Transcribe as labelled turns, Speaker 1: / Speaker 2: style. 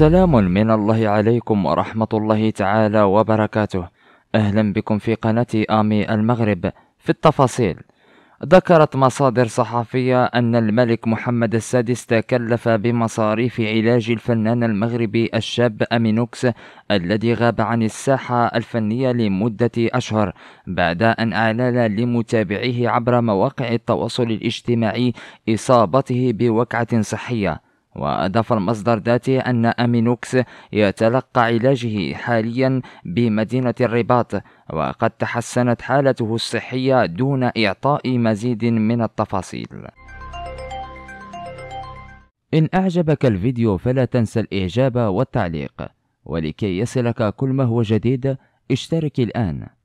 Speaker 1: سلام من الله عليكم ورحمة الله تعالى وبركاته أهلا بكم في قناة آمي المغرب في التفاصيل ذكرت مصادر صحفية أن الملك محمد السادس تكلف بمصاريف علاج الفنان المغربي الشاب أمينوكس الذي غاب عن الساحة الفنية لمدة أشهر بعد أن أعلن لمتابعيه عبر مواقع التواصل الاجتماعي إصابته بوقعة صحية وأضاف المصدر ذاته أن أمينوكس يتلقى علاجه حاليا بمدينة الرباط وقد تحسنت حالته الصحية دون إعطاء مزيد من التفاصيل إن أعجبك الفيديو فلا تنسى الإعجاب والتعليق ولكي يصلك كل ما هو جديد اشترك الآن